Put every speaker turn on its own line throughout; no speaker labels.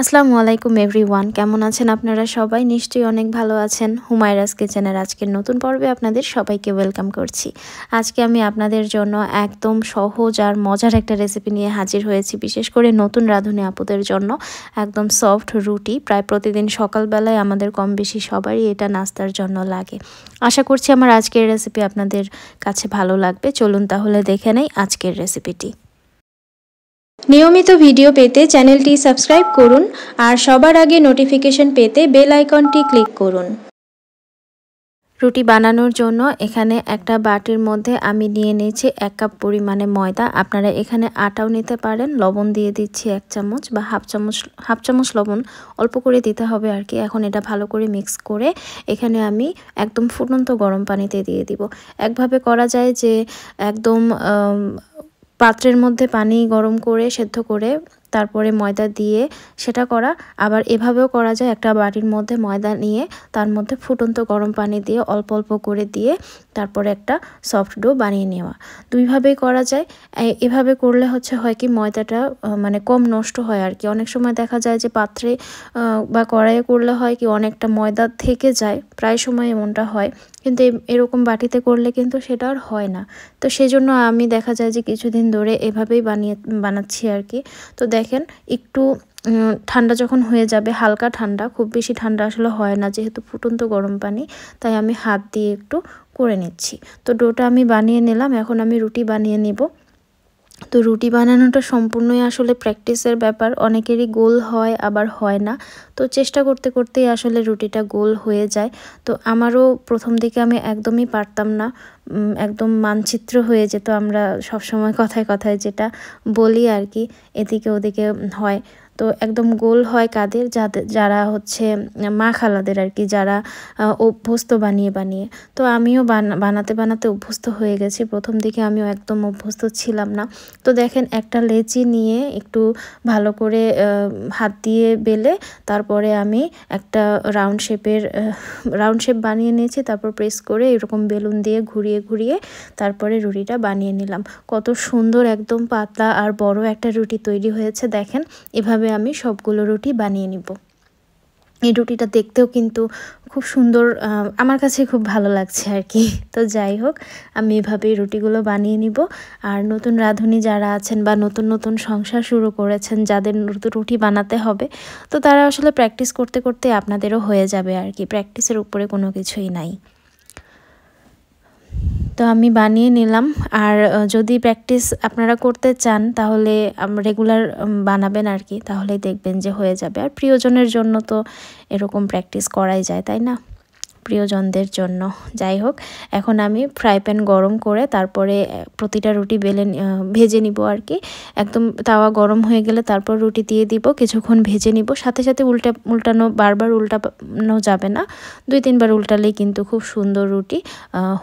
আসসালামু আলাইকুম এভরিওয়ান কেমন আছেন আপনারা সবাই নিশ্চয়ই অনেক ভালো আছেন হুমায়রাজ কিচেনের আজকের নতুন পর্বে আপনাদের সবাইকে ওয়েলকাম করছি আজকে আমি আপনাদের জন্য একদম সহজ আর মজার একটা রেসিপি নিয়ে হাজির হয়েছি বিশেষ করে নতুন রাঁধুনি আপুদের জন্য একদম সফট রুটি প্রায় প্রতিদিন সকালবেলায় আমাদের কম বেশি সবারই এটা নাস্তার জন্য লাগে আশা করছি আমার আজকের রেসিপি আপনাদের কাছে ভালো লাগবে চলুন তাহলে দেখে নেই আজকের রেসিপিটি নিয়মিত ভিডিও পেতে চ্যানেলটি সাবস্ক্রাইব করুন আর সবার আগে নোটিফিকেশন পেতে বেল আইকনটি ক্লিক করুন রুটি বানানোর জন্য এখানে একটা বাটির মধ্যে আমি নিয়ে নিয়েছি এক কাপ পরিমাণে ময়দা আপনারা এখানে আটাও নিতে পারেন লবণ দিয়ে দিচ্ছি এক চামচ বা হাফ চামচ হাফ চামচ লবণ অল্প করে দিতে হবে আর কি এখন এটা ভালো করে মিক্স করে এখানে আমি একদম ফুটন্ত গরম পানিতে দিয়ে দিব একভাবে করা যায় যে একদম পাত্রের মধ্যে পানি গরম করে সেদ্ধ করে তারপরে ময়দা দিয়ে সেটা করা আবার এভাবেও করা যায় একটা বাটির মধ্যে ময়দা নিয়ে তার মধ্যে ফুটন্ত গরম পানি দিয়ে অল্প অল্প করে দিয়ে তারপরে একটা সফট ডো বানিয়ে নেওয়া দুইভাবেই করা যায় এভাবে করলে হচ্ছে হয় কি ময়দাটা মানে কম নষ্ট হয় আর কি অনেক সময় দেখা যায় যে পাত্রে বা কড়াইয়ে করলে হয় কি অনেকটা ময়দা থেকে যায় প্রায় সময় এমনটা হয় কিন্তু এরকম বাটিতে করলে কিন্তু সেটা আর হয় না তো সেজন্য আমি দেখা যায় যে কিছুদিন ধরে এভাবেই বানিয়ে বানাচ্ছি আর কি তো দেখেন একটু ঠান্ডা যখন হয়ে যাবে হালকা ঠান্ডা খুব বেশি ঠান্ডা আসলে হয় না যেহেতু ফুটন্ত গরম পানি তাই আমি হাত দিয়ে একটু করে নিচ্ছি তো ডোটা আমি বানিয়ে নিলাম এখন আমি রুটি বানিয়ে নেব তো রুটি বানানোটা সম্পূর্ণই আসলে প্র্যাকটিসের ব্যাপার অনেকেরই গোল হয় আবার হয় না তো চেষ্টা করতে করতেই আসলে রুটিটা গোল হয়ে যায় তো আমারও প্রথম দিকে আমি একদমই পারতাম না একদম মানচিত্র হয়ে যেত আমরা সবসময় কথায় কথায় যেটা বলি আর কি এদিকে ওদিকে হয় তো একদম গোল হয় কাদের যাদের যারা হচ্ছে মা খালাদের আর কি যারা অভ্যস্ত বানিয়ে বানিয়ে তো আমিও বানাতে বানাতে অভ্যস্ত হয়ে গেছি প্রথম দিকে আমিও একদম অভ্যস্ত ছিলাম না তো দেখেন একটা লেচি নিয়ে একটু ভালো করে হাত দিয়ে বেলে তারপরে আমি একটা রাউন্ড শেপের রাউন্ড শেপ বানিয়ে নিয়েছি তারপর প্রেস করে এরকম বেলুন দিয়ে ঘুরিয়ে ঘুরিয়ে তারপরে রুটিটা বানিয়ে নিলাম কত সুন্দর একদম পাতলা আর বড় একটা রুটি তৈরি হয়েছে দেখেন এভাবে এইভাবে আমি সবগুলো রুটি বানিয়ে নিব এই রুটিটা দেখতেও কিন্তু খুব সুন্দর আমার কাছে খুব ভালো লাগছে আর কি তো যাই হোক আমি এভাবেই রুটিগুলো বানিয়ে নিব আর নতুন রাঁধুনি যারা আছেন বা নতুন নতুন সংসার শুরু করেছেন যাদের রুটি বানাতে হবে তো তারা আসলে প্র্যাকটিস করতে করতে আপনাদেরও হয়ে যাবে আর কি প্র্যাকটিসের উপরে কোনো কিছুই নাই তো আমি বানিয়ে নিলাম আর যদি প্র্যাকটিস আপনারা করতে চান তাহলে রেগুলার বানাবেন আর কি তাহলেই দেখবেন যে হয়ে যাবে আর প্রিয়জনের জন্য তো এরকম প্র্যাকটিস করাই যায় তাই না প্রিয়জনদের জন্য যাই হোক এখন আমি ফ্রাই প্যান গরম করে তারপরে প্রতিটা রুটি বেলে ভেজে নিব আর কি একদম তাওয়া গরম হয়ে গেলে তারপর রুটি দিয়ে দিব কিছুক্ষণ ভেজে নিব সাথে সাথে উল্টা উল্টানো বারবার উল্টানো যাবে না দুই তিনবার উল্টালেই কিন্তু খুব সুন্দর রুটি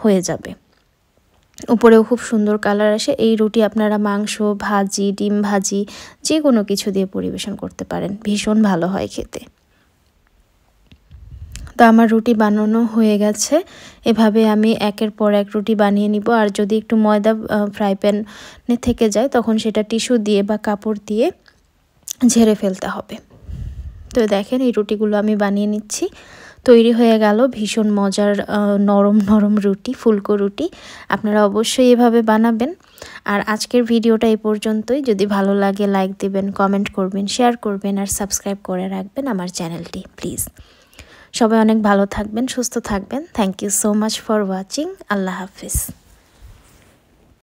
হয়ে যাবে উপরেও খুব সুন্দর কালার আসে এই রুটি আপনারা মাংস ভাজি ডিম ভাজি যে কোনো কিছু দিয়ে পরিবেশন করতে পারেন ভীষণ ভালো হয় খেতে তো আমার রুটি বানানো হয়ে গেছে এভাবে আমি একের পর এক রুটি বানিয়ে নিব আর যদি একটু ময়দা ফ্রাই প্যানে থেকে যায় তখন সেটা টিস্যু দিয়ে বা কাপড় দিয়ে ঝেড়ে ফেলতে হবে তো দেখেন এই রুটিগুলো আমি বানিয়ে নিচ্ছি তৈরি হয়ে গেল ভীষণ মজার নরম নরম রুটি ফুলকো রুটি আপনারা অবশ্যই এভাবে বানাবেন আর আজকের ভিডিওটা এই পর্যন্তই যদি ভালো লাগে লাইক দিবেন কমেন্ট করবেন শেয়ার করবেন আর সাবস্ক্রাইব করে রাখবেন আমার চ্যানেলটি প্লিজ সবাই অনেক ভালো থাকবেন সুস্থ থাকবেন thank you so much for watching আল্লাহ হাফিজ